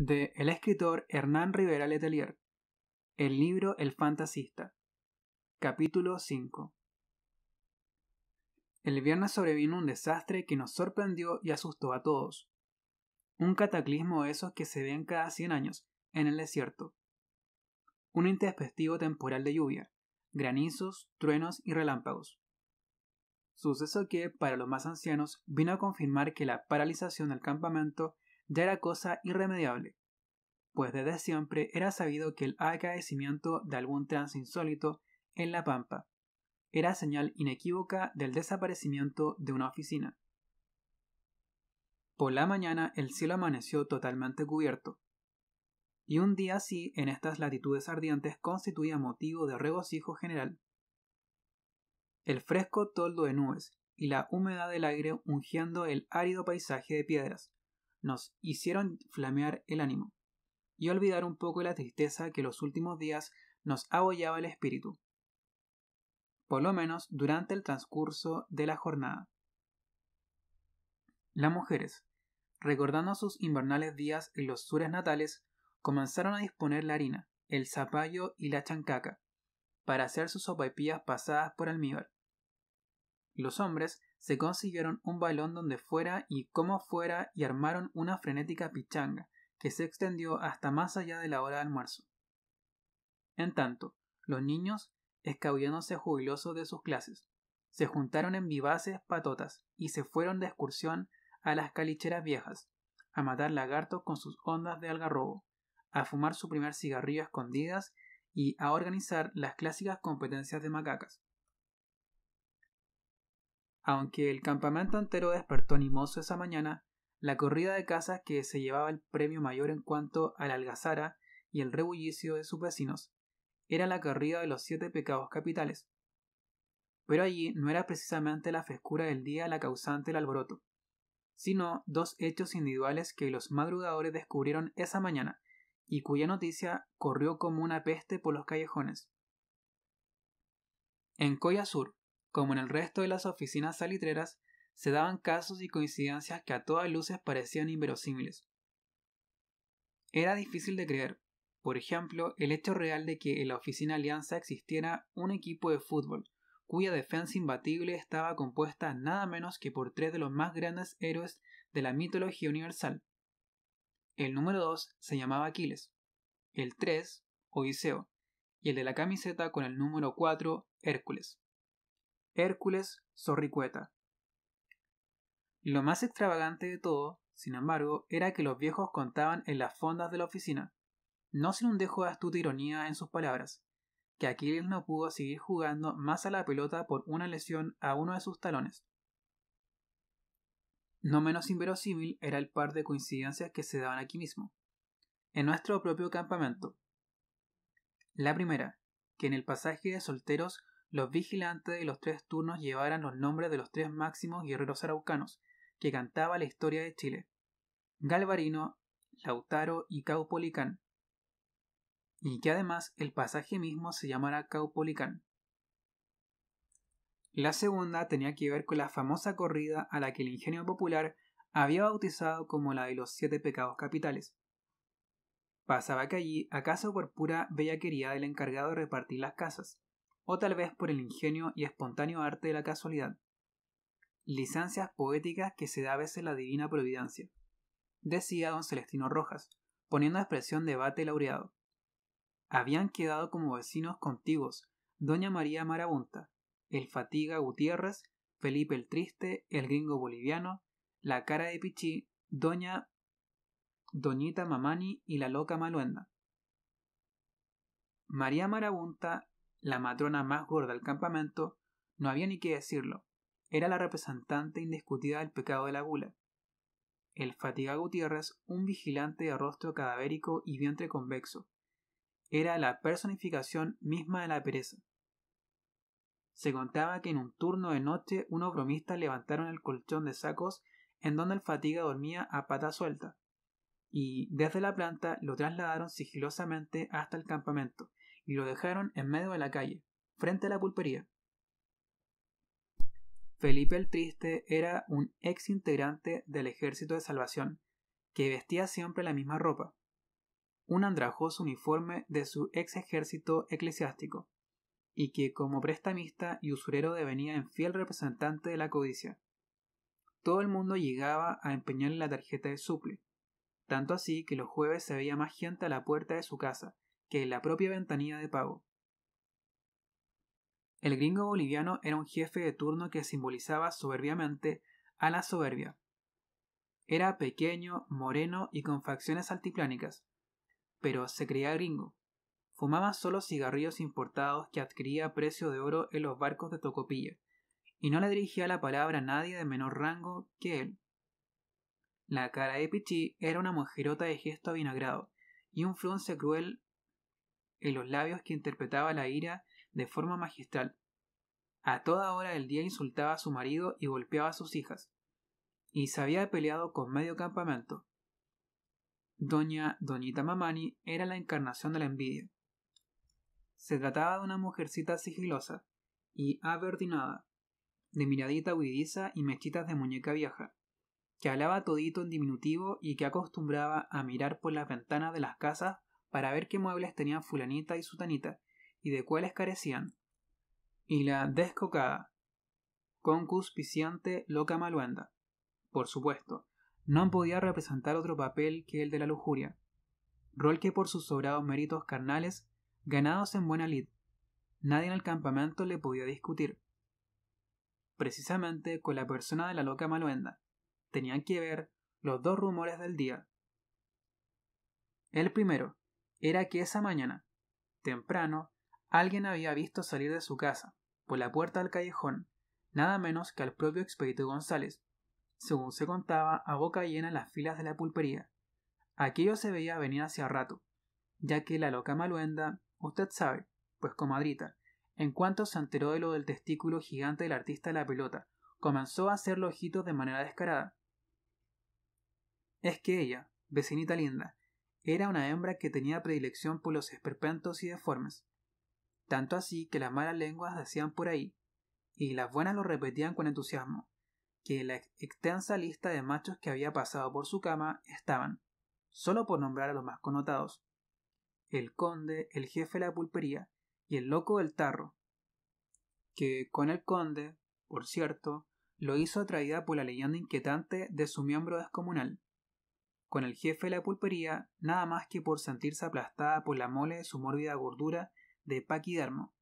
de el escritor Hernán Rivera Letelier. El libro El Fantasista. Capítulo 5. El viernes sobrevino un desastre que nos sorprendió y asustó a todos. Un cataclismo de esos que se ven cada 100 años en el desierto. Un intempestivo temporal de lluvia, granizos, truenos y relámpagos. Suceso que, para los más ancianos, vino a confirmar que la paralización del campamento ya era cosa irremediable, pues desde siempre era sabido que el acaecimiento de algún trance insólito en la pampa era señal inequívoca del desaparecimiento de una oficina. Por la mañana el cielo amaneció totalmente cubierto, y un día así en estas latitudes ardientes constituía motivo de regocijo general. El fresco toldo de nubes y la humedad del aire ungiendo el árido paisaje de piedras, nos hicieron flamear el ánimo y olvidar un poco la tristeza que los últimos días nos abollaba el espíritu, por lo menos durante el transcurso de la jornada. Las mujeres, recordando sus invernales días en los sures natales, comenzaron a disponer la harina, el zapallo y la chancaca, para hacer sus sopaipillas pasadas por almíbar, los hombres se consiguieron un balón donde fuera y como fuera y armaron una frenética pichanga, que se extendió hasta más allá de la hora de almuerzo. En tanto, los niños, escabulléndose jubilosos de sus clases, se juntaron en vivaces patotas y se fueron de excursión a las calicheras viejas, a matar lagartos con sus ondas de algarrobo, a fumar su primer cigarrillo escondidas y a organizar las clásicas competencias de macacas. Aunque el campamento entero despertó animoso esa mañana, la corrida de casas que se llevaba el premio mayor en cuanto a la algazara y el rebullicio de sus vecinos era la corrida de los siete pecados capitales. Pero allí no era precisamente la frescura del día la causante del alboroto, sino dos hechos individuales que los madrugadores descubrieron esa mañana y cuya noticia corrió como una peste por los callejones. En Coya Sur, como en el resto de las oficinas salitreras, se daban casos y coincidencias que a todas luces parecían inverosímiles. Era difícil de creer, por ejemplo, el hecho real de que en la oficina Alianza existiera un equipo de fútbol, cuya defensa imbatible estaba compuesta nada menos que por tres de los más grandes héroes de la mitología universal. El número dos se llamaba Aquiles, el tres, Odiseo, y el de la camiseta con el número cuatro, Hércules. Hércules Zorricueta. Lo más extravagante de todo, sin embargo, era que los viejos contaban en las fondas de la oficina, no sin un dejo de astuta ironía en sus palabras, que Aquiles no pudo seguir jugando más a la pelota por una lesión a uno de sus talones. No menos inverosímil era el par de coincidencias que se daban aquí mismo, en nuestro propio campamento. La primera, que en el pasaje de solteros los vigilantes de los tres turnos llevaran los nombres de los tres máximos guerreros araucanos que cantaba la historia de Chile, Galvarino, Lautaro y Caupolicán, y que además el pasaje mismo se llamara Caupolicán. La segunda tenía que ver con la famosa corrida a la que el ingenio popular había bautizado como la de los siete pecados capitales. Pasaba que allí, acaso por pura bellaquería del encargado de repartir las casas, o tal vez por el ingenio y espontáneo arte de la casualidad. Licencias poéticas que se da a veces la divina providencia, decía don Celestino Rojas, poniendo a expresión debate laureado. Habían quedado como vecinos contiguos doña María Marabunta, el Fatiga Gutiérrez, Felipe el Triste, el gringo boliviano, la cara de Pichí, doña Doñita Mamani y la loca Maluenda. María Marabunta la matrona más gorda del campamento, no había ni qué decirlo. Era la representante indiscutida del pecado de la gula. El Fatiga Gutiérrez, un vigilante de rostro cadavérico y vientre convexo, era la personificación misma de la pereza. Se contaba que en un turno de noche unos bromistas levantaron el colchón de sacos en donde el Fatiga dormía a pata suelta, y desde la planta lo trasladaron sigilosamente hasta el campamento, y lo dejaron en medio de la calle, frente a la pulpería. Felipe el Triste era un ex integrante del Ejército de Salvación, que vestía siempre la misma ropa, un andrajoso uniforme de su ex ejército eclesiástico, y que como prestamista y usurero devenía en fiel representante de la codicia. Todo el mundo llegaba a empeñarle la tarjeta de suple, tanto así que los jueves se veía más gente a la puerta de su casa, que la propia ventanilla de pago. El gringo boliviano era un jefe de turno que simbolizaba soberbiamente a la soberbia. Era pequeño, moreno y con facciones altiplánicas, pero se creía gringo. Fumaba solo cigarrillos importados que adquiría a precio de oro en los barcos de Tocopilla, y no le dirigía la palabra a nadie de menor rango que él. La cara de Pichi era una mujerota de gesto vinagrado y un frunce cruel en los labios que interpretaba la ira de forma magistral. A toda hora del día insultaba a su marido y golpeaba a sus hijas. Y se había peleado con medio campamento. Doña Doñita Mamani era la encarnación de la envidia. Se trataba de una mujercita sigilosa y averdinada, de miradita huidiza y mechitas de muñeca vieja, que hablaba todito en diminutivo y que acostumbraba a mirar por las ventanas de las casas para ver qué muebles tenían fulanita y sutanita y de cuáles carecían. Y la descocada, concuspiciante loca maluenda. Por supuesto, no podía representar otro papel que el de la lujuria, rol que por sus sobrados méritos carnales, ganados en buena lid, nadie en el campamento le podía discutir. Precisamente con la persona de la loca maluenda, tenían que ver los dos rumores del día. El primero, era que esa mañana, temprano, alguien había visto salir de su casa, por la puerta del callejón, nada menos que al propio expedito González, según se contaba a boca llena en las filas de la pulpería. Aquello se veía venir hacia rato, ya que la loca maluenda, usted sabe, pues comadrita, en cuanto se enteró de lo del testículo gigante del artista de la pelota, comenzó a los ojitos de manera descarada. Es que ella, vecinita linda, era una hembra que tenía predilección por los esperpentos y deformes, tanto así que las malas lenguas decían por ahí, y las buenas lo repetían con entusiasmo, que en la extensa lista de machos que había pasado por su cama estaban, solo por nombrar a los más connotados, el conde, el jefe de la pulpería y el loco del tarro, que con el conde, por cierto, lo hizo atraída por la leyenda inquietante de su miembro descomunal, con el jefe de la pulpería nada más que por sentirse aplastada por la mole de su mórbida gordura de paquidermo.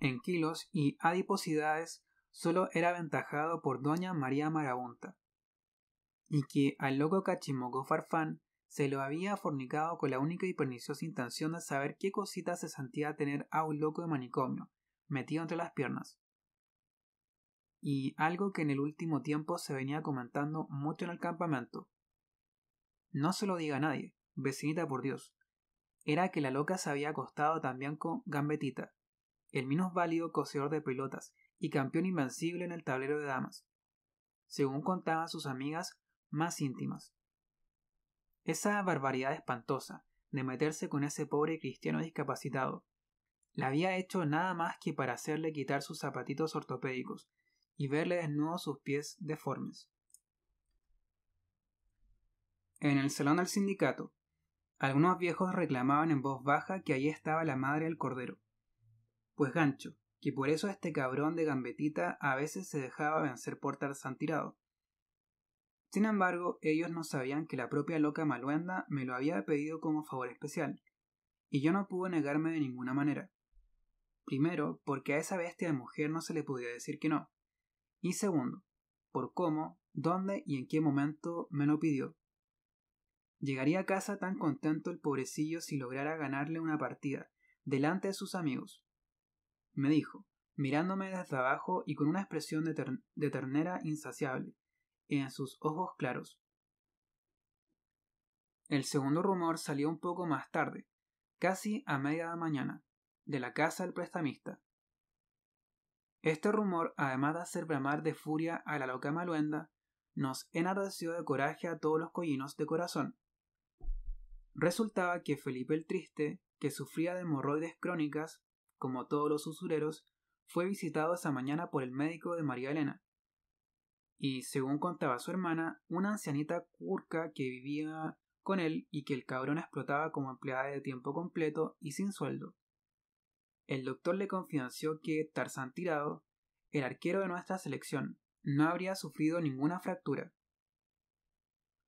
En kilos y adiposidades solo era aventajado por doña María Marabunta, y que al loco Cachimogó farfán se lo había fornicado con la única y perniciosa intención de saber qué cosita se sentía tener a un loco de manicomio metido entre las piernas. Y algo que en el último tiempo se venía comentando mucho en el campamento, no se lo diga a nadie, vecinita por Dios. Era que la loca se había acostado también con Gambetita, el menos válido coseador de pelotas y campeón invencible en el tablero de damas, según contaban sus amigas más íntimas. Esa barbaridad espantosa de meterse con ese pobre cristiano discapacitado, la había hecho nada más que para hacerle quitar sus zapatitos ortopédicos y verle desnudo sus pies deformes. En el salón del sindicato, algunos viejos reclamaban en voz baja que allí estaba la madre del cordero. Pues gancho, que por eso este cabrón de gambetita a veces se dejaba vencer por Tarzán tirado. Sin embargo, ellos no sabían que la propia loca Maluenda me lo había pedido como favor especial, y yo no pude negarme de ninguna manera. Primero, porque a esa bestia de mujer no se le podía decir que no. Y segundo, por cómo, dónde y en qué momento me lo pidió. Llegaría a casa tan contento el pobrecillo si lograra ganarle una partida, delante de sus amigos. Me dijo, mirándome desde abajo y con una expresión de, ternera insaciable, en sus ojos claros. El segundo rumor salió un poco más tarde, casi a media mañana, de la casa del prestamista. Este rumor, además de hacer bramar de furia a la loca maluenda, nos enardeció de coraje a todos los collinos de corazón. Resultaba que Felipe el Triste, que sufría de hemorroides crónicas, como todos los usureros, fue visitado esa mañana por el médico de María Elena. Y según contaba su hermana, una ancianita curca que vivía con él y que el cabrón explotaba como empleada de tiempo completo y sin sueldo. El doctor le confidenció que Tarzán Tirado, el arquero de nuestra selección, no habría sufrido ninguna fractura.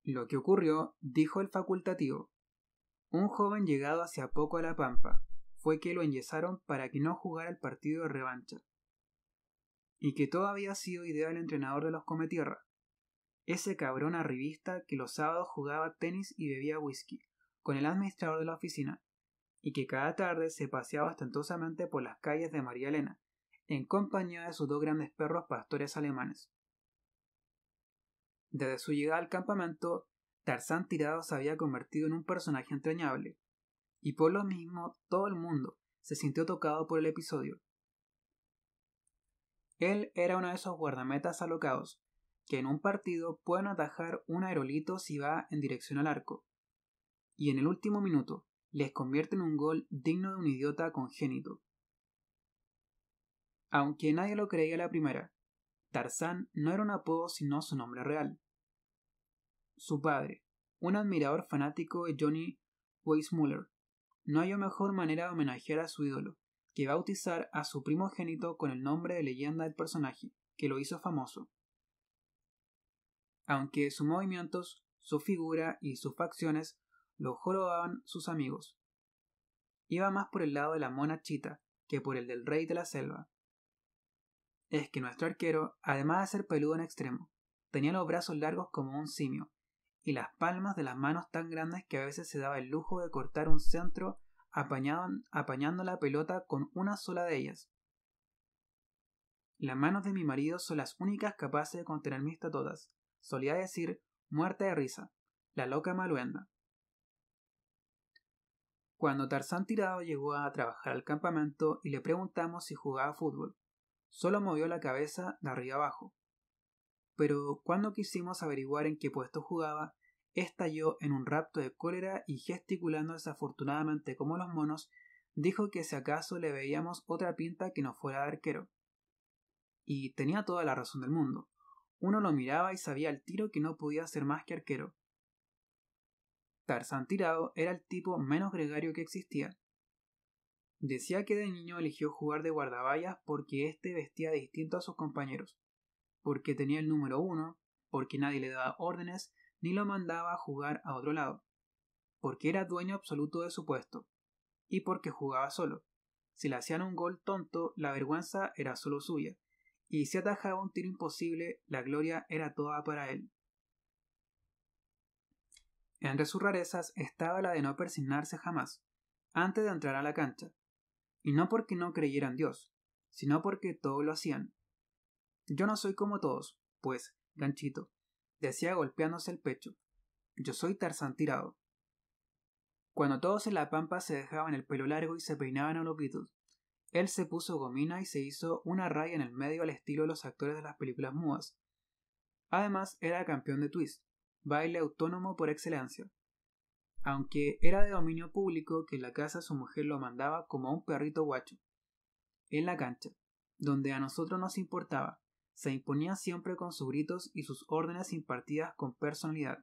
Lo que ocurrió, dijo el facultativo, un joven llegado hacia poco a La Pampa fue que lo enyesaron para que no jugara el partido de revancha, y que todo había sido idea del entrenador de los Cometierra, ese cabrón arribista que los sábados jugaba tenis y bebía whisky con el administrador de la oficina, y que cada tarde se paseaba ostentosamente por las calles de María Elena, en compañía de sus dos grandes perros pastores alemanes. Desde su llegada al campamento, Tarzán tirado se había convertido en un personaje entrañable, y por lo mismo todo el mundo se sintió tocado por el episodio. Él era uno de esos guardametas alocados, que en un partido pueden atajar un aerolito si va en dirección al arco, y en el último minuto les convierte en un gol digno de un idiota congénito. Aunque nadie lo creía la primera, Tarzán no era un apodo sino su nombre real su padre, un admirador fanático de Johnny Weissmuller. No halló mejor manera de homenajear a su ídolo que bautizar a su primogénito con el nombre de leyenda del personaje, que lo hizo famoso. Aunque sus movimientos, su figura y sus facciones lo jorobaban sus amigos. Iba más por el lado de la mona chita que por el del rey de la selva. Es que nuestro arquero, además de ser peludo en extremo, tenía los brazos largos como un simio y las palmas de las manos tan grandes que a veces se daba el lujo de cortar un centro apañando la pelota con una sola de ellas. Las manos de mi marido son las únicas capaces de contener mis todas. solía decir, muerta de risa, la loca maluenda. Cuando Tarzán Tirado llegó a trabajar al campamento y le preguntamos si jugaba fútbol, solo movió la cabeza de arriba abajo, pero cuando quisimos averiguar en qué puesto jugaba, estalló en un rapto de cólera y gesticulando desafortunadamente como los monos, dijo que si acaso le veíamos otra pinta que no fuera de arquero. Y tenía toda la razón del mundo. Uno lo miraba y sabía al tiro que no podía ser más que arquero. Tarzán Tirado era el tipo menos gregario que existía. Decía que de niño eligió jugar de guardaballas porque éste vestía distinto a sus compañeros, porque tenía el número uno, porque nadie le daba órdenes ni lo mandaba a jugar a otro lado, porque era dueño absoluto de su puesto, y porque jugaba solo. Si le hacían un gol tonto, la vergüenza era solo suya, y si atajaba un tiro imposible, la gloria era toda para él. Entre sus rarezas estaba la de no persignarse jamás, antes de entrar a la cancha, y no porque no creyera en Dios, sino porque todo lo hacían, yo no soy como todos, pues, ganchito, decía golpeándose el pecho. Yo soy Tarzán tirado. Cuando todos en la pampa se dejaban el pelo largo y se peinaban a los Beatles, él se puso gomina y se hizo una raya en el medio al estilo de los actores de las películas mudas. Además, era campeón de twist, baile autónomo por excelencia. Aunque era de dominio público que en la casa su mujer lo mandaba como a un perrito guacho. En la cancha, donde a nosotros nos importaba, se imponía siempre con sus gritos y sus órdenes impartidas con personalidad.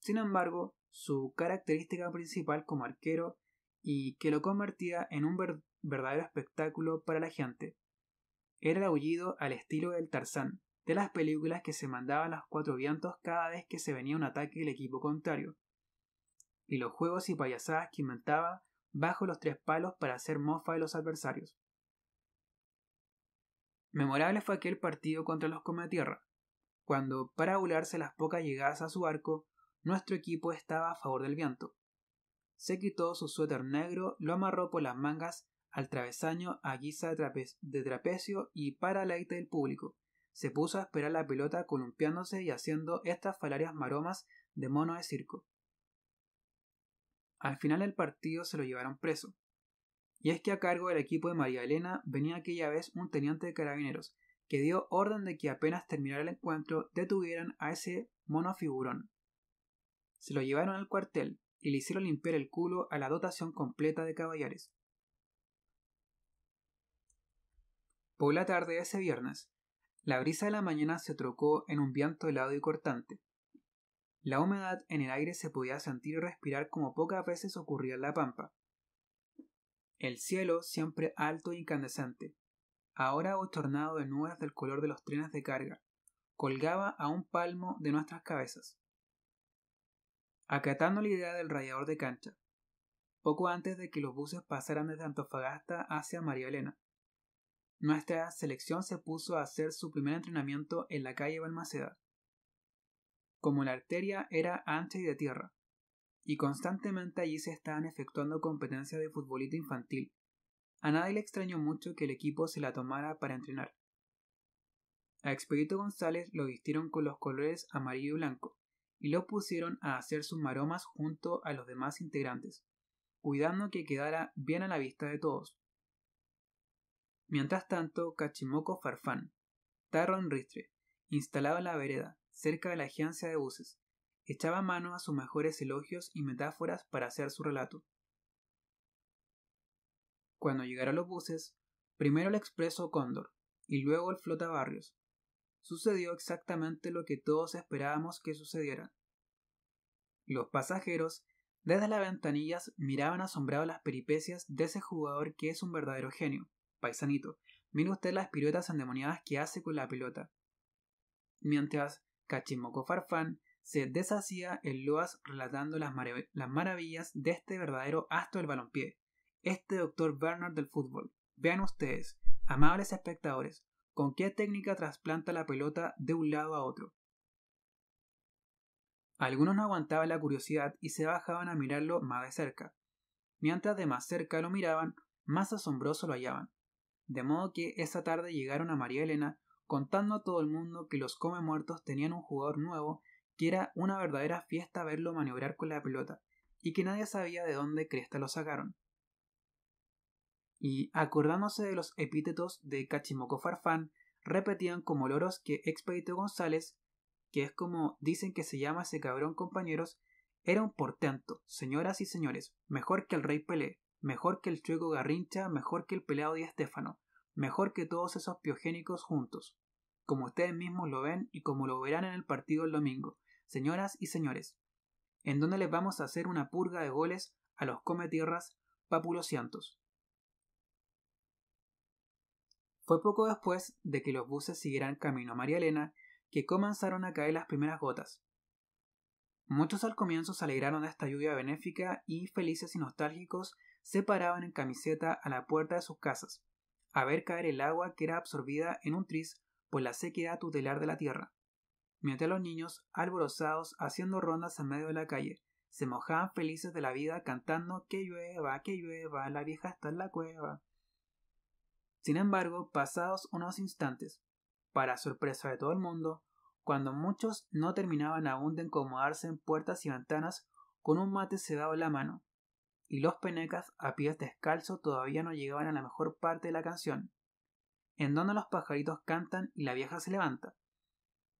Sin embargo, su característica principal como arquero y que lo convertía en un verdadero espectáculo para la gente. Era el aullido al estilo del Tarzán, de las películas que se mandaban los cuatro vientos cada vez que se venía un ataque del equipo contrario, y los juegos y payasadas que inventaba bajo los tres palos para hacer mofa de los adversarios. Memorable fue aquel partido contra los Cometierra, cuando, para abularse las pocas llegadas a su arco, nuestro equipo estaba a favor del viento. Se quitó su suéter negro, lo amarró por las mangas al travesaño a guisa de, trapecio y para aire del público. Se puso a esperar la pelota columpiándose y haciendo estas falarias maromas de mono de circo. Al final del partido se lo llevaron preso, y es que a cargo del equipo de María Elena venía aquella vez un teniente de carabineros, que dio orden de que apenas terminara el encuentro detuvieran a ese monofigurón. Se lo llevaron al cuartel y le hicieron limpiar el culo a la dotación completa de caballares. Por la tarde de ese viernes, la brisa de la mañana se trocó en un viento helado y cortante. La humedad en el aire se podía sentir y respirar como pocas veces ocurría en la pampa. El cielo siempre alto y incandescente, ahora bochornado de nubes del color de los trenes de carga, colgaba a un palmo de nuestras cabezas. Acatando la idea del radiador de cancha, poco antes de que los buses pasaran desde Antofagasta hacia María Elena, nuestra selección se puso a hacer su primer entrenamiento en la calle Balmaceda. Como la arteria era ancha y de tierra, y constantemente allí se estaban efectuando competencias de futbolito infantil. A nadie le extrañó mucho que el equipo se la tomara para entrenar. A Expedito González lo vistieron con los colores amarillo y blanco y lo pusieron a hacer sus maromas junto a los demás integrantes, cuidando que quedara bien a la vista de todos. Mientras tanto, Cachimoco Farfán, Tarron Ristre, instalado en la vereda, cerca de la agencia de buses, echaba mano a sus mejores elogios y metáforas para hacer su relato. Cuando llegaron los buses, primero el expreso Cóndor y luego el flota Barrios, sucedió exactamente lo que todos esperábamos que sucediera. Los pasajeros, desde las ventanillas, miraban asombrados las peripecias de ese jugador que es un verdadero genio. Paisanito, mire usted las piruetas endemoniadas que hace con la pelota. Mientras Cachimoco Farfán se deshacía el loas relatando las, maravillas de este verdadero astro del balompié, este doctor Bernard del fútbol. Vean ustedes, amables espectadores, con qué técnica trasplanta la pelota de un lado a otro. Algunos no aguantaban la curiosidad y se bajaban a mirarlo más de cerca. Mientras de más cerca lo miraban, más asombroso lo hallaban. De modo que esa tarde llegaron a María Elena contando a todo el mundo que los Come Muertos tenían un jugador nuevo que era una verdadera fiesta verlo maniobrar con la pelota, y que nadie sabía de dónde cresta lo sacaron. Y acordándose de los epítetos de Cachimoco Farfán, repetían como loros que Expedito González, que es como dicen que se llama ese cabrón compañeros, era un portento, señoras y señores, mejor que el rey Pelé, mejor que el chueco Garrincha, mejor que el peleado de Estéfano, mejor que todos esos piogénicos juntos, como ustedes mismos lo ven y como lo verán en el partido el domingo señoras y señores, en dónde les vamos a hacer una purga de goles a los cometierras papulosiantos. Fue poco después de que los buses siguieran camino a María Elena que comenzaron a caer las primeras gotas. Muchos al comienzo se alegraron de esta lluvia benéfica y felices y nostálgicos se paraban en camiseta a la puerta de sus casas, a ver caer el agua que era absorbida en un tris por la sequedad tutelar de la tierra. Mientras los niños, alborozados, haciendo rondas en medio de la calle, se mojaban felices de la vida cantando que llueva, que llueva, la vieja está en la cueva. Sin embargo, pasados unos instantes, para sorpresa de todo el mundo, cuando muchos no terminaban aún de incomodarse en puertas y ventanas con un mate sedado en la mano, y los penecas a pies descalzo todavía no llegaban a la mejor parte de la canción, en donde los pajaritos cantan y la vieja se levanta,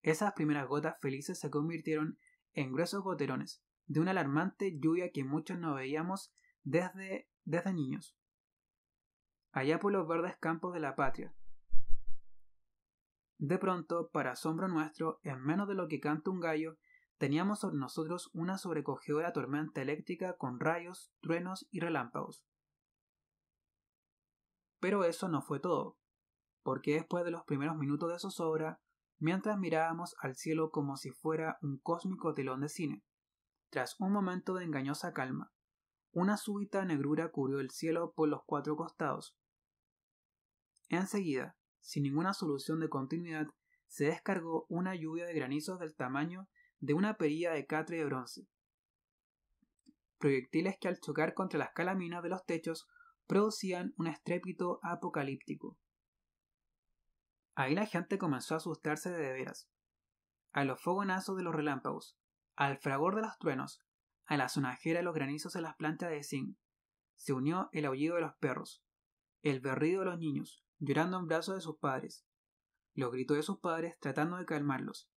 esas primeras gotas felices se convirtieron en gruesos goterones de una alarmante lluvia que muchos no veíamos desde, desde niños. Allá por los verdes campos de la patria. De pronto, para asombro nuestro, en menos de lo que canta un gallo, teníamos sobre nosotros una sobrecogedora tormenta eléctrica con rayos, truenos y relámpagos. Pero eso no fue todo, porque después de los primeros minutos de zozobra, mientras mirábamos al cielo como si fuera un cósmico telón de cine. Tras un momento de engañosa calma, una súbita negrura cubrió el cielo por los cuatro costados. Enseguida, sin ninguna solución de continuidad, se descargó una lluvia de granizos del tamaño de una perilla de catre de bronce. Proyectiles que al chocar contra las calaminas de los techos producían un estrépito apocalíptico. Ahí la gente comenzó a asustarse de veras. A los fogonazos de los relámpagos, al fragor de los truenos, a la sonajera de los granizos en las plantas de zinc, se unió el aullido de los perros, el berrido de los niños, llorando en brazos de sus padres, los gritos de sus padres tratando de calmarlos,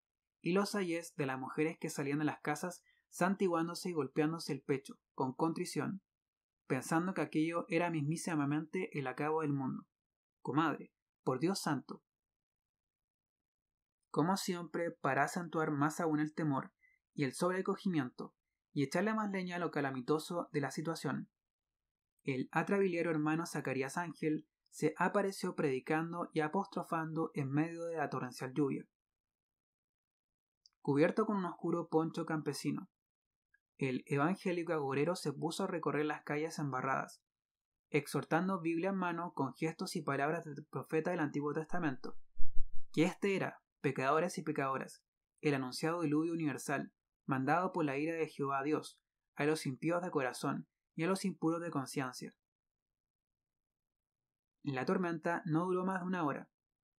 y los ayes de las mujeres que salían de las casas santiguándose y golpeándose el pecho, con contrición, pensando que aquello era mismísimamente el acabo del mundo. Comadre, por Dios santo, como siempre, para acentuar más aún el temor y el sobrecogimiento y echarle más leña a lo calamitoso de la situación, el atrabiliario hermano Zacarías Ángel se apareció predicando y apostrofando en medio de la torrencial lluvia, cubierto con un oscuro poncho campesino. El evangélico agorero se puso a recorrer las calles embarradas, exhortando Biblia en mano con gestos y palabras del profeta del Antiguo Testamento, que éste era, Pecadores y pecadoras, el anunciado diluvio universal, mandado por la ira de Jehová Dios, a los impíos de corazón y a los impuros de conciencia. La tormenta no duró más de una hora,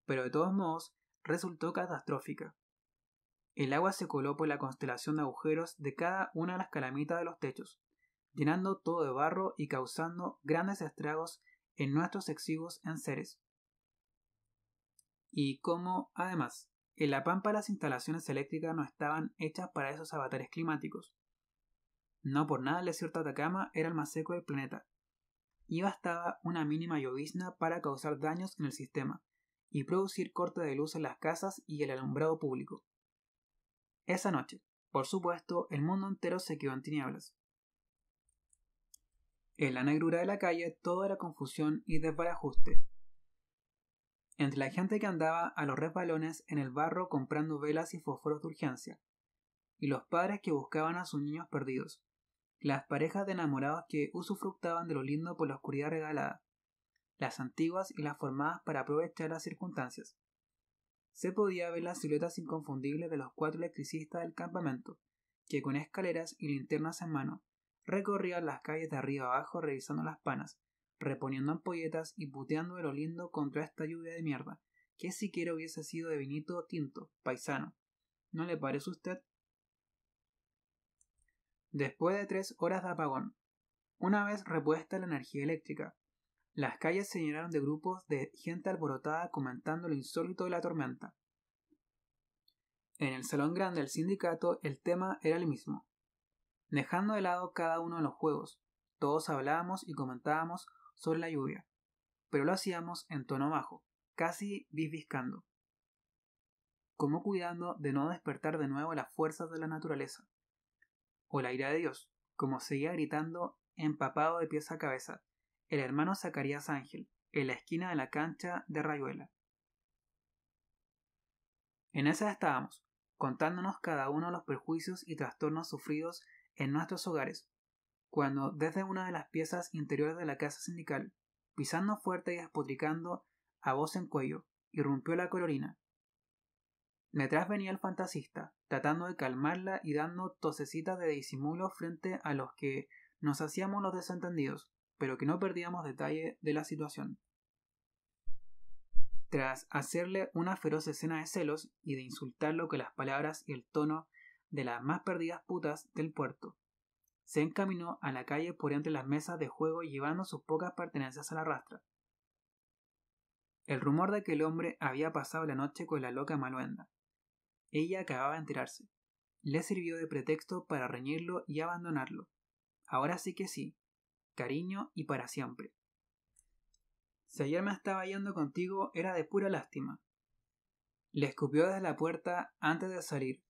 pero de todos modos resultó catastrófica. El agua se coló por la constelación de agujeros de cada una de las calamitas de los techos, llenando todo de barro y causando grandes estragos en nuestros exiguos enseres. Y como, además, en La Pampa las instalaciones eléctricas no estaban hechas para esos avatares climáticos. No por nada el desierto de Atacama era el más seco del planeta. Y bastaba una mínima llovizna para causar daños en el sistema y producir corte de luz en las casas y el alumbrado público. Esa noche, por supuesto, el mundo entero se quedó en tinieblas. En la negrura de la calle todo era confusión y desbarajuste, entre la gente que andaba a los resbalones en el barro comprando velas y fósforos de urgencia, y los padres que buscaban a sus niños perdidos, las parejas de enamorados que usufructaban de lo lindo por la oscuridad regalada, las antiguas y las formadas para aprovechar las circunstancias. Se podía ver las siluetas inconfundibles de los cuatro electricistas del campamento, que con escaleras y linternas en mano recorrían las calles de arriba abajo revisando las panas, reponiendo ampolletas y puteando el lindo contra esta lluvia de mierda, que siquiera hubiese sido de vinito tinto, paisano. ¿No le parece a usted? Después de tres horas de apagón, una vez repuesta la energía eléctrica, las calles se llenaron de grupos de gente alborotada comentando lo insólito de la tormenta. En el salón grande del sindicato el tema era el mismo. Dejando de lado cada uno de los juegos, todos hablábamos y comentábamos sobre la lluvia, pero lo hacíamos en tono bajo, casi bisbiscando, como cuidando de no despertar de nuevo las fuerzas de la naturaleza, o la ira de Dios, como seguía gritando empapado de pies a cabeza, el hermano Zacarías Ángel, en la esquina de la cancha de Rayuela. En esa estábamos, contándonos cada uno los perjuicios y trastornos sufridos en nuestros hogares, cuando desde una de las piezas interiores de la casa sindical, pisando fuerte y despotricando a voz en cuello, irrumpió la colorina. Detrás venía el fantasista, tratando de calmarla y dando tosecitas de disimulo frente a los que nos hacíamos los desentendidos, pero que no perdíamos detalle de la situación. Tras hacerle una feroz escena de celos y de insultarlo con las palabras y el tono de las más perdidas putas del puerto, se encaminó a la calle por entre las mesas de juego llevando sus pocas pertenencias a la rastra. El rumor de que el hombre había pasado la noche con la loca Maluenda. Ella acababa de enterarse. Le sirvió de pretexto para reñirlo y abandonarlo. Ahora sí que sí. Cariño y para siempre. Si ayer me estaba yendo contigo era de pura lástima. Le escupió desde la puerta antes de salir,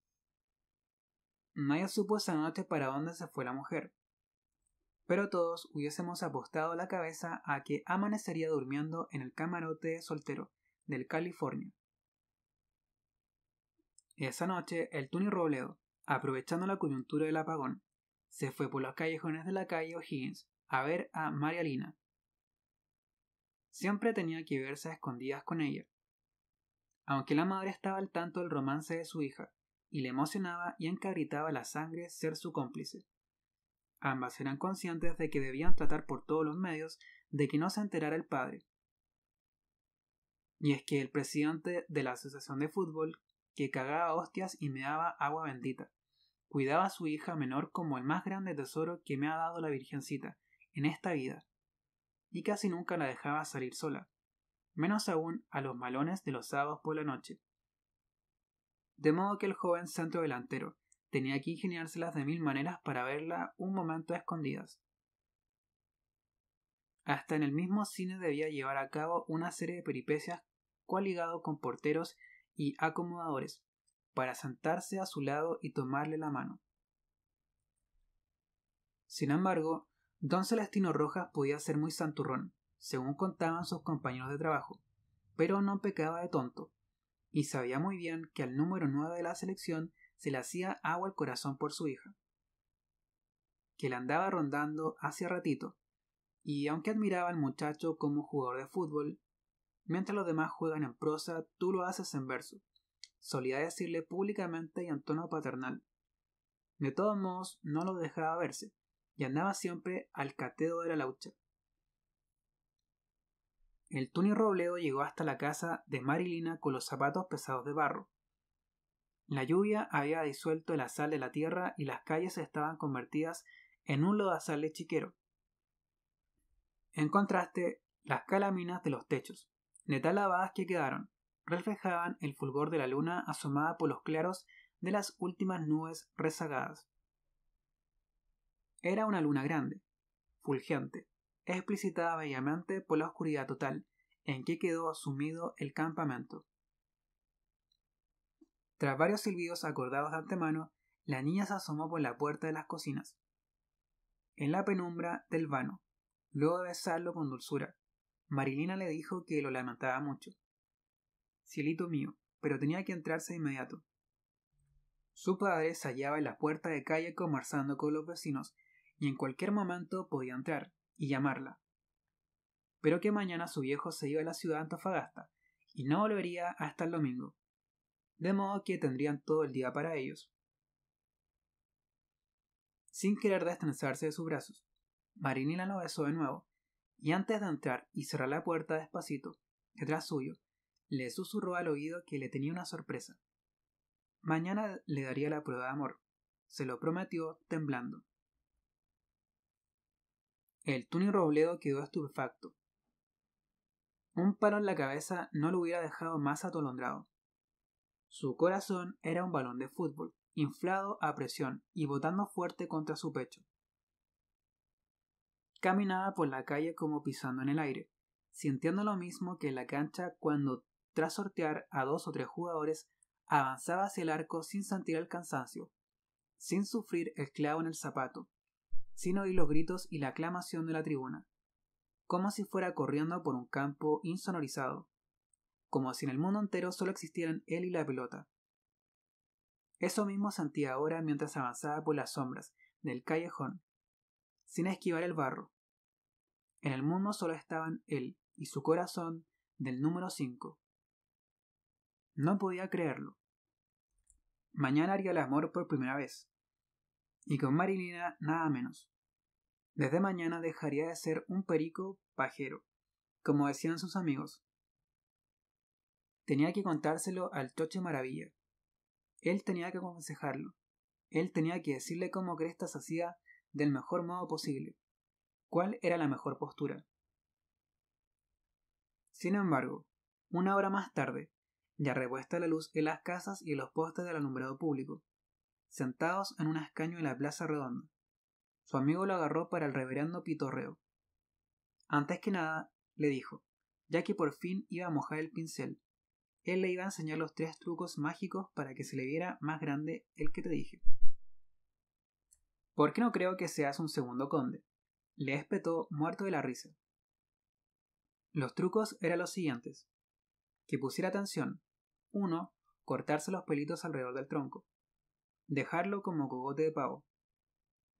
Nadie supo esa noche para dónde se fue la mujer, pero todos hubiésemos apostado la cabeza a que amanecería durmiendo en el camarote de soltero del California. Esa noche, el túnir Robledo, aprovechando la coyuntura del apagón, se fue por los callejones de la calle O'Higgins a ver a María Siempre tenía que verse a escondidas con ella. Aunque la madre estaba al tanto del romance de su hija, y le emocionaba y encabritaba la sangre ser su cómplice. Ambas eran conscientes de que debían tratar por todos los medios de que no se enterara el padre. Y es que el presidente de la asociación de fútbol, que cagaba hostias y me daba agua bendita, cuidaba a su hija menor como el más grande tesoro que me ha dado la Virgencita en esta vida, y casi nunca la dejaba salir sola, menos aún a los malones de los sábados por la noche de modo que el joven centro delantero tenía que ingeniárselas de mil maneras para verla un momento escondidas. Hasta en el mismo cine debía llevar a cabo una serie de peripecias ligado con porteros y acomodadores, para sentarse a su lado y tomarle la mano. Sin embargo, don Celestino Rojas podía ser muy santurrón, según contaban sus compañeros de trabajo, pero no pecaba de tonto, y sabía muy bien que al número 9 de la selección se le hacía agua al corazón por su hija, que le andaba rondando hacia ratito, y aunque admiraba al muchacho como jugador de fútbol, mientras los demás juegan en prosa, tú lo haces en verso, solía decirle públicamente y en tono paternal. De todos modos, no lo dejaba verse, y andaba siempre al cateo de la laucha, el Tony Robledo llegó hasta la casa de Marilina con los zapatos pesados de barro. La lluvia había disuelto la sal de la tierra y las calles estaban convertidas en un lodazal de chiquero. En contraste, las calaminas de los techos, de lavadas que quedaron, reflejaban el fulgor de la luna asomada por los claros de las últimas nubes rezagadas. Era una luna grande, fulgente, explicitada bellamente por la oscuridad total en que quedó asumido el campamento. Tras varios silbidos acordados de antemano, la niña se asomó por la puerta de las cocinas, en la penumbra del vano. Luego de besarlo con dulzura, Marilina le dijo que lo lamentaba mucho. Cielito mío, pero tenía que entrarse de inmediato. Su padre se hallaba en la puerta de calle conversando con los vecinos y en cualquier momento podía entrar y llamarla. Pero que mañana su viejo se iba a la ciudad de Antofagasta y no volvería hasta el domingo, de modo que tendrían todo el día para ellos. Sin querer destensarse de sus brazos, Marinila lo besó de nuevo, y antes de entrar y cerrar la puerta despacito, detrás suyo, le susurró al oído que le tenía una sorpresa. Mañana le daría la prueba de amor. Se lo prometió temblando. El túnel Robledo quedó estupefacto. Un palo en la cabeza no lo hubiera dejado más atolondrado. Su corazón era un balón de fútbol, inflado a presión y botando fuerte contra su pecho. Caminaba por la calle como pisando en el aire, sintiendo lo mismo que en la cancha cuando, tras sortear a dos o tres jugadores, avanzaba hacia el arco sin sentir el cansancio, sin sufrir el clavo en el zapato, sin oír los gritos y la aclamación de la tribuna, como si fuera corriendo por un campo insonorizado, como si en el mundo entero solo existieran él y la pelota. Eso mismo sentía ahora mientras avanzaba por las sombras del callejón, sin esquivar el barro. En el mundo solo estaban él y su corazón del número 5. No podía creerlo. Mañana haría el amor por primera vez y con Marilina nada menos. Desde mañana dejaría de ser un perico pajero, como decían sus amigos. Tenía que contárselo al Choche Maravilla. Él tenía que aconsejarlo. Él tenía que decirle cómo Crestas hacía del mejor modo posible. ¿Cuál era la mejor postura? Sin embargo, una hora más tarde, ya repuesta la luz en las casas y en los postes del alumbrado público, sentados en un escaño en la plaza redonda. Su amigo lo agarró para el reverendo pitorreo. Antes que nada, le dijo, ya que por fin iba a mojar el pincel, él le iba a enseñar los tres trucos mágicos para que se le viera más grande el que te dije. ¿Por qué no creo que seas un segundo conde? Le espetó muerto de la risa. Los trucos eran los siguientes. Que pusiera atención. Uno, Cortarse los pelitos alrededor del tronco dejarlo como cogote de pavo.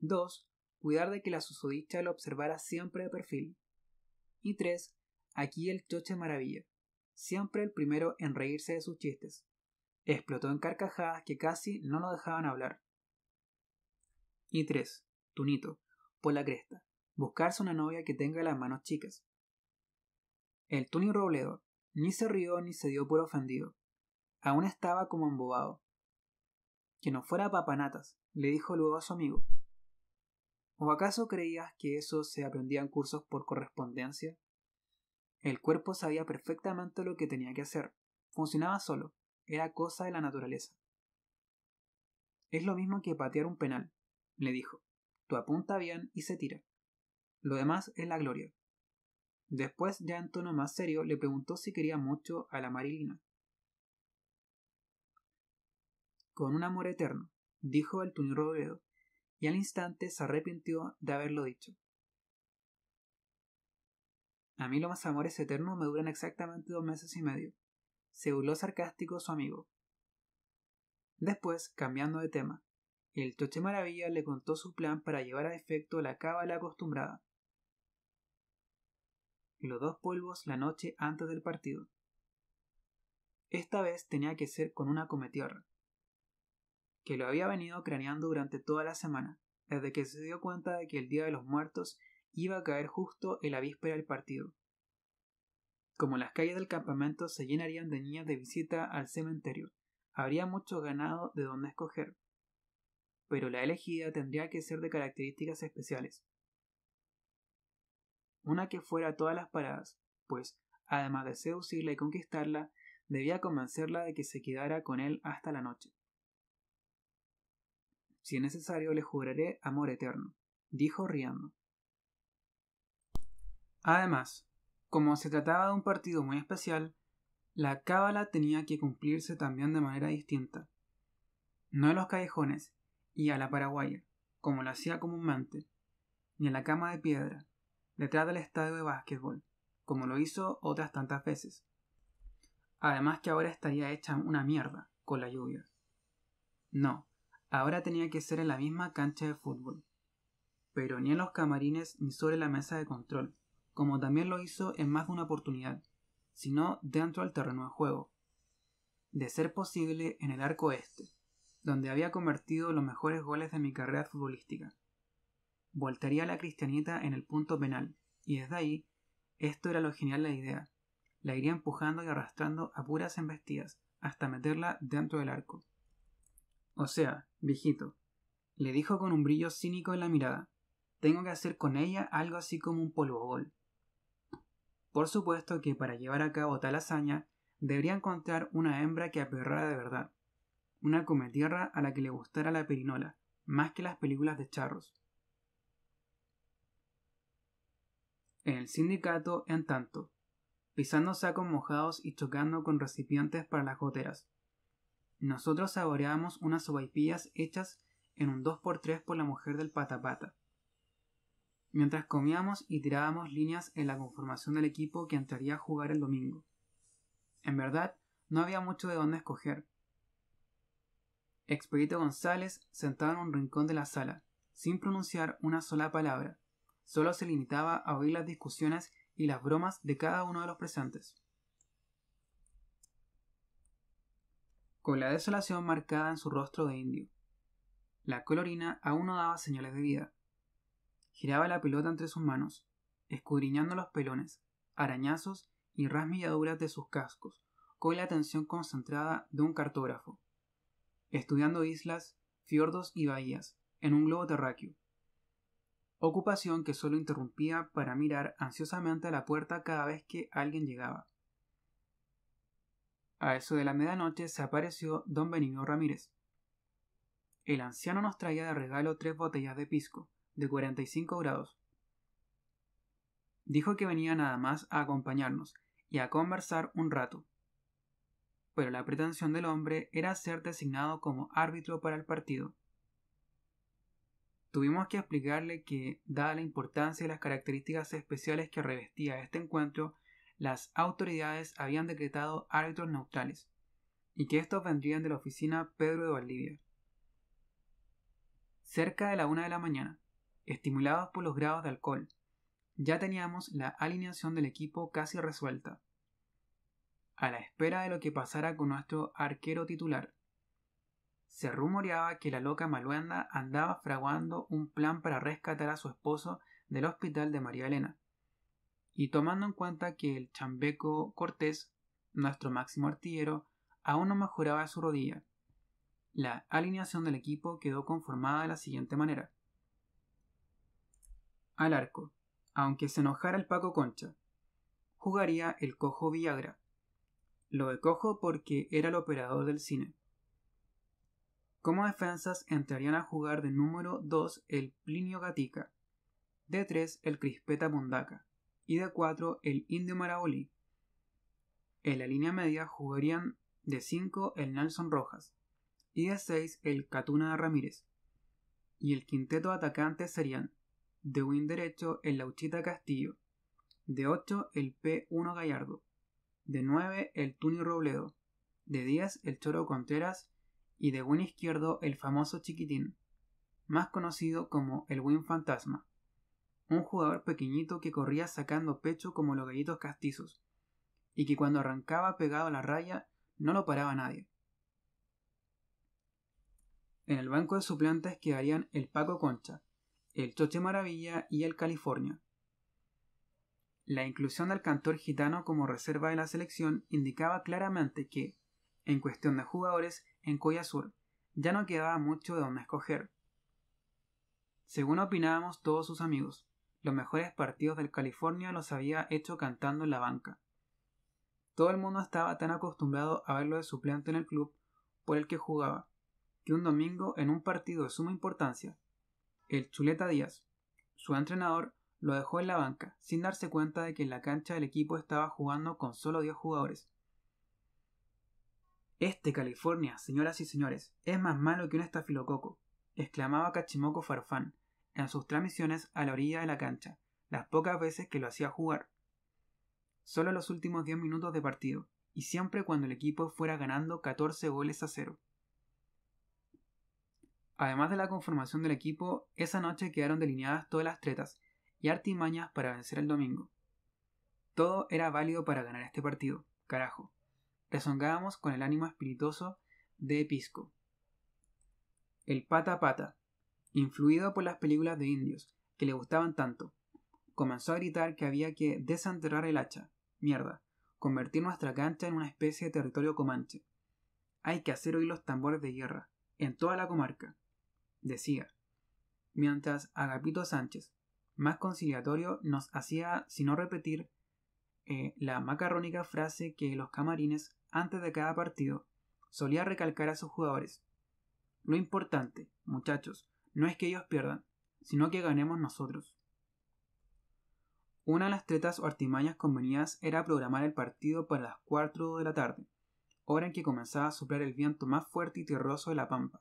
2. Cuidar de que la susodicha lo observara siempre de perfil. Y 3. Aquí el choche maravilla, siempre el primero en reírse de sus chistes. Explotó en carcajadas que casi no lo dejaban hablar. Y 3. Tunito, por la cresta, buscarse una novia que tenga las manos chicas. El Tuni Robledo ni se rió ni se dio por ofendido. Aún estaba como embobado, que no fuera papanatas, le dijo luego a su amigo. ¿O acaso creías que eso se aprendía en cursos por correspondencia? El cuerpo sabía perfectamente lo que tenía que hacer, funcionaba solo, era cosa de la naturaleza. Es lo mismo que patear un penal, le dijo. Tú apunta bien y se tira. Lo demás es la gloria. Después, ya en tono más serio, le preguntó si quería mucho a la Marilina con un amor eterno, dijo el tuñor Robledo, y al instante se arrepintió de haberlo dicho. A mí los más amores eternos me duran exactamente dos meses y medio, se burló sarcástico su amigo. Después, cambiando de tema, el Choche Maravilla le contó su plan para llevar a efecto la cábala acostumbrada. Los dos polvos la noche antes del partido. Esta vez tenía que ser con una cometierra que lo había venido craneando durante toda la semana, desde que se dio cuenta de que el Día de los Muertos iba a caer justo en la víspera del partido. Como las calles del campamento se llenarían de niñas de visita al cementerio, habría mucho ganado de dónde escoger. Pero la elegida tendría que ser de características especiales. Una que fuera a todas las paradas, pues, además de seducirla y conquistarla, debía convencerla de que se quedara con él hasta la noche. Si es necesario, le juraré amor eterno, dijo riendo. Además, como se trataba de un partido muy especial, la cábala tenía que cumplirse también de manera distinta. No en los callejones y a la paraguaya, como lo hacía comúnmente, ni en la cama de piedra, detrás del estadio de básquetbol, como lo hizo otras tantas veces. Además que ahora estaría hecha una mierda con la lluvia. No, Ahora tenía que ser en la misma cancha de fútbol, pero ni en los camarines ni sobre la mesa de control, como también lo hizo en más de una oportunidad, sino dentro del terreno de juego, de ser posible en el arco este, donde había convertido los mejores goles de mi carrera futbolística. Voltaría a la cristianita en el punto penal, y desde ahí, esto era lo genial de la idea. La iría empujando y arrastrando a puras embestidas, hasta meterla dentro del arco. O sea, viejito, le dijo con un brillo cínico en la mirada. Tengo que hacer con ella algo así como un polvogol. Por supuesto que para llevar a cabo tal hazaña, debería encontrar una hembra que aperrara de verdad, una cometierra a la que le gustara la perinola, más que las películas de charros. En el sindicato, en tanto, pisando sacos mojados y chocando con recipientes para las goteras, nosotros saboreábamos unas sopaipillas hechas en un 2x3 por la mujer del patapata. Mientras comíamos y tirábamos líneas en la conformación del equipo que entraría a jugar el domingo. En verdad, no había mucho de dónde escoger. Expedito González, sentado en un rincón de la sala, sin pronunciar una sola palabra, solo se limitaba a oír las discusiones y las bromas de cada uno de los presentes. con la desolación marcada en su rostro de indio. La colorina aún no daba señales de vida. Giraba la pelota entre sus manos, escudriñando los pelones, arañazos y rasmilladuras de sus cascos, con la atención concentrada de un cartógrafo, estudiando islas, fiordos y bahías, en un globo terráqueo. Ocupación que solo interrumpía para mirar ansiosamente a la puerta cada vez que alguien llegaba. A eso de la medianoche se apareció don Benigno Ramírez. El anciano nos traía de regalo tres botellas de pisco, de 45 grados. Dijo que venía nada más a acompañarnos y a conversar un rato. Pero la pretensión del hombre era ser designado como árbitro para el partido. Tuvimos que explicarle que, dada la importancia y las características especiales que revestía este encuentro, las autoridades habían decretado árbitros neutrales, y que estos vendrían de la oficina Pedro de Valdivia. Cerca de la una de la mañana, estimulados por los grados de alcohol, ya teníamos la alineación del equipo casi resuelta. A la espera de lo que pasara con nuestro arquero titular, se rumoreaba que la loca Maluenda andaba fraguando un plan para rescatar a su esposo del hospital de María Elena, y tomando en cuenta que el chambeco Cortés, nuestro máximo artillero, aún no mejoraba su rodilla, la alineación del equipo quedó conformada de la siguiente manera. Al arco, aunque se enojara el Paco Concha, jugaría el cojo Viagra. Lo de cojo porque era el operador del cine. Como defensas entrarían a jugar de número 2 el Plinio Gatica, de 3 el Crispeta Mundaca, y de 4 el Indio Marabolí. En la línea media jugarían de 5 el Nelson Rojas y de 6 el Catuna Ramírez. Y el quinteto atacante serían de win derecho el Lauchita Castillo, de 8 el P1 Gallardo, de 9 el Tuni Robledo, de 10 el Choro Contreras y de win izquierdo el famoso Chiquitín, más conocido como el win fantasma un jugador pequeñito que corría sacando pecho como los gallitos castizos, y que cuando arrancaba pegado a la raya no lo paraba nadie. En el banco de suplentes quedarían el Paco Concha, el Choche Maravilla y el California. La inclusión del cantor gitano como reserva de la selección indicaba claramente que, en cuestión de jugadores, en Coyasur ya no quedaba mucho de donde escoger. Según opinábamos todos sus amigos, los mejores partidos del California los había hecho cantando en la banca. Todo el mundo estaba tan acostumbrado a verlo de suplente en el club por el que jugaba, que un domingo en un partido de suma importancia, el Chuleta Díaz, su entrenador, lo dejó en la banca, sin darse cuenta de que en la cancha del equipo estaba jugando con solo 10 jugadores. Este California, señoras y señores, es más malo que un estafilococo, exclamaba Cachimoco Farfán, en sus transmisiones a la orilla de la cancha, las pocas veces que lo hacía jugar. Solo los últimos 10 minutos de partido, y siempre cuando el equipo fuera ganando 14 goles a cero. Además de la conformación del equipo, esa noche quedaron delineadas todas las tretas y artimañas para vencer el domingo. Todo era válido para ganar este partido, carajo. Rezongábamos con el ánimo espirituoso de Pisco. El pata pata, Influido por las películas de indios, que le gustaban tanto, comenzó a gritar que había que desenterrar el hacha, mierda, convertir nuestra cancha en una especie de territorio comanche. Hay que hacer oír los tambores de guerra, en toda la comarca, decía, mientras Agapito Sánchez, más conciliatorio, nos hacía, si no repetir, eh, la macarrónica frase que los camarines, antes de cada partido, solía recalcar a sus jugadores. Lo importante, muchachos, no es que ellos pierdan, sino que ganemos nosotros. Una de las tretas o artimañas convenidas era programar el partido para las 4 de la tarde, hora en que comenzaba a soplar el viento más fuerte y tierroso de la pampa.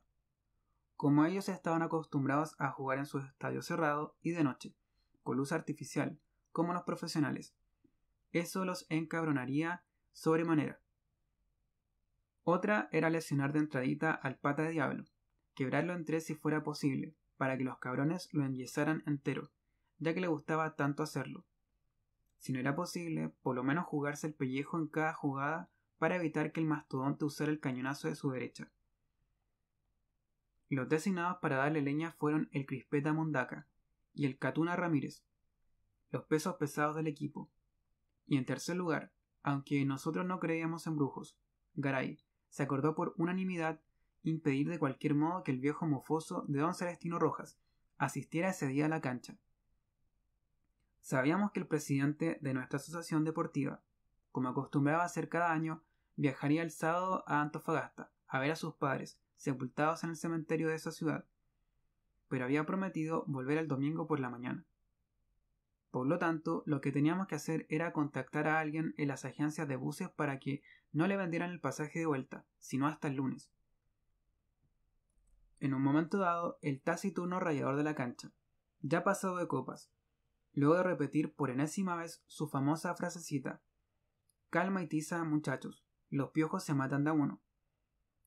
Como ellos estaban acostumbrados a jugar en su estadios cerrado y de noche, con luz artificial, como los profesionales, eso los encabronaría sobremanera. Otra era lesionar de entradita al pata de diablo, quebrarlo en tres si fuera posible, para que los cabrones lo enyesaran entero, ya que le gustaba tanto hacerlo. Si no era posible, por lo menos jugarse el pellejo en cada jugada para evitar que el mastodonte usara el cañonazo de su derecha. Los designados para darle leña fueron el Crispeta Mondaca y el Catuna Ramírez, los pesos pesados del equipo. Y en tercer lugar, aunque nosotros no creíamos en brujos, Garay se acordó por unanimidad impedir de cualquier modo que el viejo mofoso de don Celestino Rojas asistiera ese día a la cancha. Sabíamos que el presidente de nuestra asociación deportiva, como acostumbraba hacer cada año, viajaría el sábado a Antofagasta a ver a sus padres, sepultados en el cementerio de esa ciudad, pero había prometido volver el domingo por la mañana. Por lo tanto, lo que teníamos que hacer era contactar a alguien en las agencias de buses para que no le vendieran el pasaje de vuelta, sino hasta el lunes en un momento dado, el taciturno rayador de la cancha, ya pasado de copas, luego de repetir por enésima vez su famosa frasecita: Calma y tiza, muchachos, los piojos se matan de uno.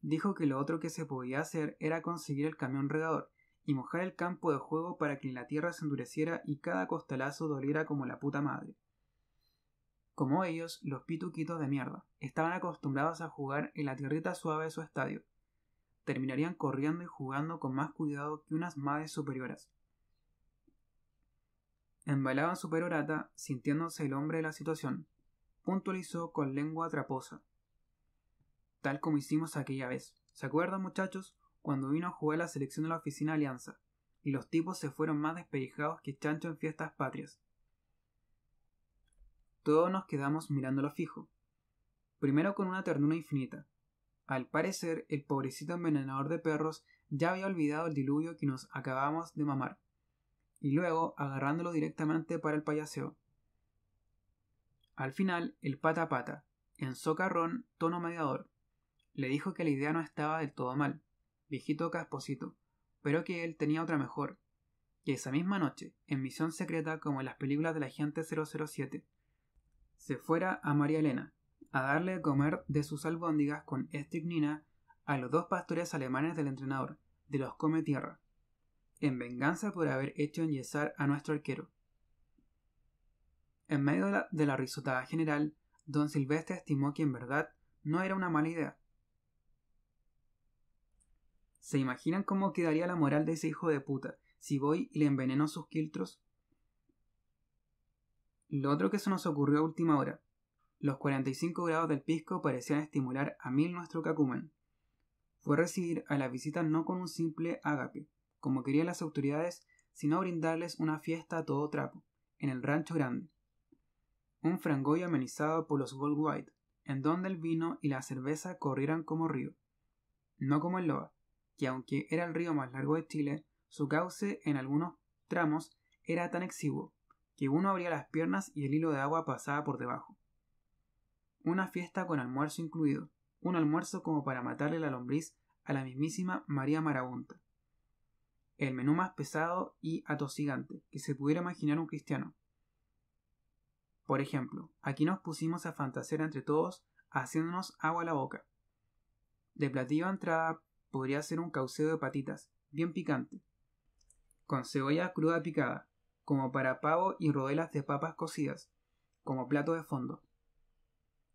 Dijo que lo otro que se podía hacer era conseguir el camión regador y mojar el campo de juego para que la tierra se endureciera y cada costalazo doliera como la puta madre. Como ellos, los pituquitos de mierda estaban acostumbrados a jugar en la tierrita suave de su estadio, terminarían corriendo y jugando con más cuidado que unas madres superioras. Embalaban su perorata, sintiéndose el hombre de la situación, puntualizó con lengua traposa. Tal como hicimos aquella vez. ¿Se acuerdan, muchachos? Cuando vino a jugar la selección de la oficina Alianza, y los tipos se fueron más despellejados que chancho en fiestas patrias. Todos nos quedamos mirándolo fijo, primero con una ternura infinita, al parecer, el pobrecito envenenador de perros ya había olvidado el diluvio que nos acabamos de mamar, y luego agarrándolo directamente para el payaseo. Al final, el pata pata, en socarrón tono mediador, le dijo que la idea no estaba del todo mal, viejito casposito, pero que él tenía otra mejor, y esa misma noche, en misión secreta como en las películas de la gente 007, se fuera a María Elena, a darle de comer de sus albóndigas con estricnina a los dos pastores alemanes del entrenador, de los Come Tierra, en venganza por haber hecho enyesar a nuestro arquero. En medio de la, de la risotada general, don Silvestre estimó que en verdad no era una mala idea. ¿Se imaginan cómo quedaría la moral de ese hijo de puta si voy y le enveneno sus quiltros? Lo otro que se nos ocurrió a última hora los 45 grados del pisco parecían estimular a mil nuestro cacumen. Fue recibir a la visita no con un simple agape, como querían las autoridades, sino brindarles una fiesta a todo trapo, en el Rancho Grande. Un frangollo amenizado por los Gold White, en donde el vino y la cerveza corrieran como río. No como el Loa, que aunque era el río más largo de Chile, su cauce en algunos tramos era tan exiguo que uno abría las piernas y el hilo de agua pasaba por debajo una fiesta con almuerzo incluido, un almuerzo como para matarle la lombriz a la mismísima María Marabunta. El menú más pesado y atosigante que se pudiera imaginar un cristiano. Por ejemplo, aquí nos pusimos a fantasear entre todos, haciéndonos agua a la boca. De platillo a entrada podría ser un cauceo de patitas, bien picante, con cebolla cruda picada, como para pavo y rodelas de papas cocidas, como plato de fondo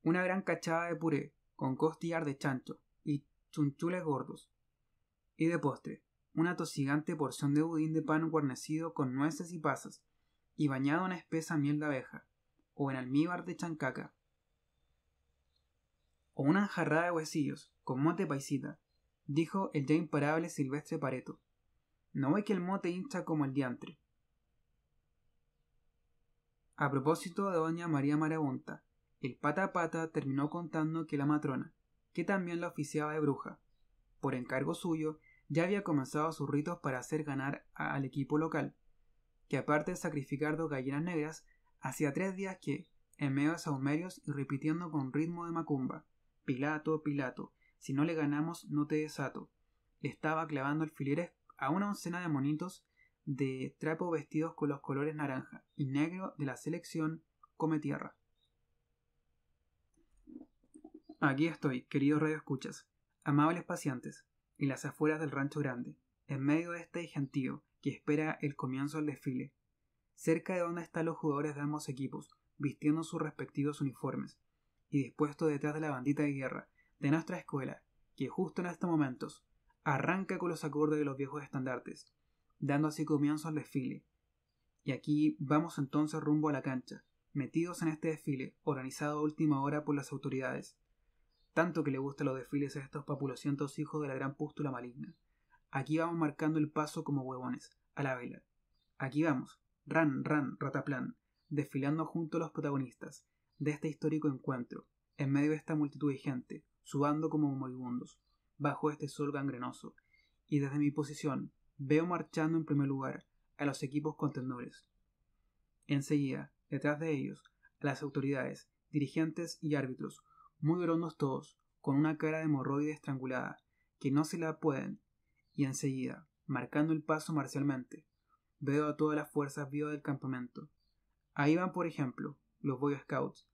una gran cachada de puré con costillar de chancho y chunchules gordos. Y de postre, una tosigante porción de budín de pan guarnecido con nueces y pasas y bañado en espesa miel de abeja o en almíbar de chancaca. O una enjarrada de huesillos con mote paisita, dijo el ya imparable Silvestre Pareto. No ve que el mote hincha como el diantre. A propósito de doña María Marabunta, el pata pata terminó contando que la matrona, que también la oficiaba de bruja, por encargo suyo, ya había comenzado sus ritos para hacer ganar al equipo local, que aparte de sacrificar dos gallinas negras, hacía tres días que, en medio de saumerios y repitiendo con ritmo de macumba, Pilato, Pilato, si no le ganamos no te desato, le estaba clavando alfileres a una oncena de monitos de trapo vestidos con los colores naranja y negro de la selección come tierra. Aquí estoy, queridos radioescuchas, amables pacientes, en las afueras del rancho grande, en medio de este gentío que espera el comienzo del desfile, cerca de donde están los jugadores de ambos equipos, vistiendo sus respectivos uniformes, y dispuesto detrás de la bandita de guerra de nuestra escuela, que justo en estos momentos arranca con los acordes de los viejos estandartes, dando así comienzo al desfile. Y aquí vamos entonces rumbo a la cancha, metidos en este desfile organizado a última hora por las autoridades, tanto que le gustan los desfiles a estos papulocientos hijos de la gran pústula maligna. Aquí vamos marcando el paso como huevones, a la vela. Aquí vamos, ran, ran, rataplan, desfilando junto a los protagonistas de este histórico encuentro, en medio de esta multitud de gente, subando como moribundos, bajo este sol gangrenoso, y desde mi posición veo marchando en primer lugar a los equipos contendores. Enseguida, detrás de ellos, a las autoridades, dirigentes y árbitros, muy grondos todos, con una cara de morroide estrangulada, que no se la pueden, y enseguida, marcando el paso marcialmente, veo a todas las fuerzas vivas del campamento. Ahí van, por ejemplo, los Boy Scouts,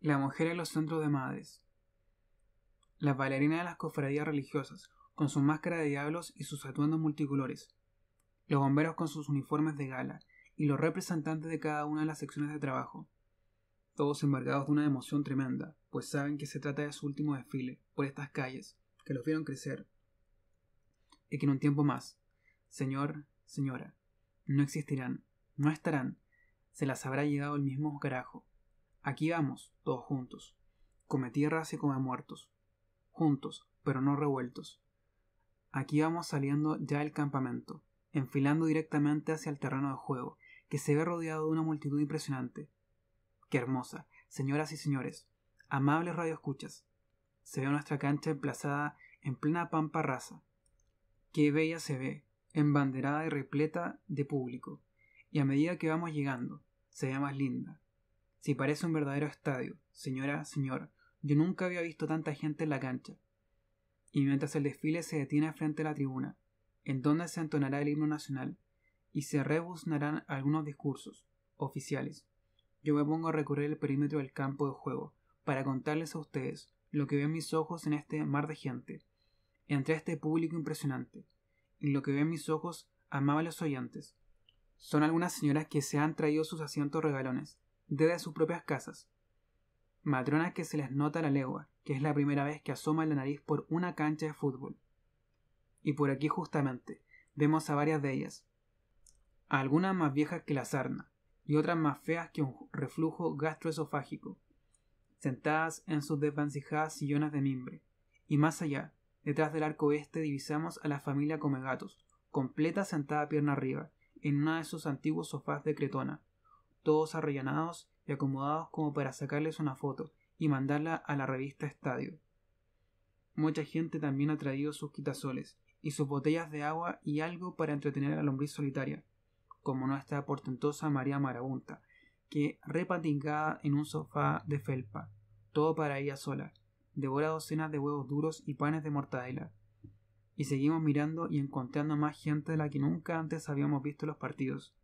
la mujer en los centros de madres, las bailarinas de las cofradías religiosas, con su máscara de diablos y sus atuendos multicolores, los bomberos con sus uniformes de gala y los representantes de cada una de las secciones de trabajo, todos embargados de una emoción tremenda, pues saben que se trata de su último desfile por estas calles que los vieron crecer y que en un tiempo más, señor, señora, no existirán, no estarán, se las habrá llegado el mismo carajo. Aquí vamos, todos juntos, come tierras y come muertos, juntos, pero no revueltos. Aquí vamos saliendo ya del campamento, enfilando directamente hacia el terreno de juego, que se ve rodeado de una multitud impresionante. ¡Qué hermosa! Señoras y señores, Amables radioescuchas, se ve nuestra cancha emplazada en plena pampa rasa. Qué bella se ve, embanderada y repleta de público, y a medida que vamos llegando, se ve más linda. Si parece un verdadero estadio, señora, señor, yo nunca había visto tanta gente en la cancha. Y mientras el desfile se detiene frente a la tribuna, en donde se entonará el himno nacional, y se rebuznarán algunos discursos oficiales, yo me pongo a recorrer el perímetro del campo de juego, para contarles a ustedes lo que veo en mis ojos en este mar de gente, entre este público impresionante, y lo que veo en mis ojos, amables oyentes. Son algunas señoras que se han traído sus asientos regalones, desde sus propias casas. Matronas que se les nota la legua, que es la primera vez que asoma la nariz por una cancha de fútbol. Y por aquí justamente, vemos a varias de ellas. algunas más viejas que la sarna, y otras más feas que un reflujo gastroesofágico sentadas en sus desvencijadas sillonas de mimbre, y más allá, detrás del arco este, divisamos a la familia Comegatos, completa sentada pierna arriba, en una de sus antiguos sofás de cretona, todos arrellanados y acomodados como para sacarles una foto y mandarla a la revista Estadio. Mucha gente también ha traído sus quitasoles y sus botellas de agua y algo para entretener a la lombriz solitaria, como nuestra portentosa María Marabunta, que repatigada en un sofá de felpa, todo para ella sola. Devora docenas de huevos duros y panes de mortadela. Y seguimos mirando y encontrando más gente de la que nunca antes habíamos visto los partidos.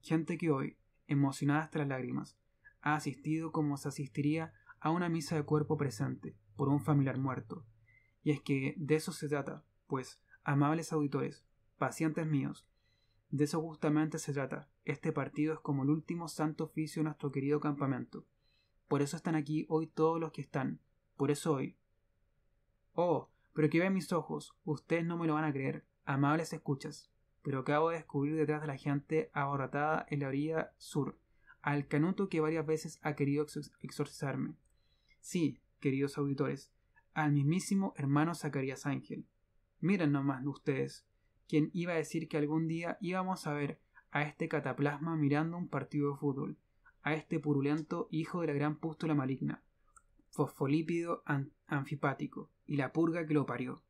Gente que hoy, emocionada hasta las lágrimas, ha asistido como se asistiría a una misa de cuerpo presente, por un familiar muerto. Y es que de eso se trata, pues, amables auditores, pacientes míos, de eso justamente se trata, este partido es como el último santo oficio de nuestro querido campamento. Por eso están aquí hoy todos los que están. Por eso hoy. Oh, pero que vean mis ojos. Ustedes no me lo van a creer. Amables escuchas. Pero acabo de descubrir detrás de la gente aborratada en la orilla sur al canuto que varias veces ha querido exorcizarme. Sí, queridos auditores, al mismísimo hermano Zacarías Ángel. Miren nomás ustedes, quien iba a decir que algún día íbamos a ver a este cataplasma mirando un partido de fútbol, a este purulento hijo de la gran pústula maligna, fosfolípido anfipático y la purga que lo parió.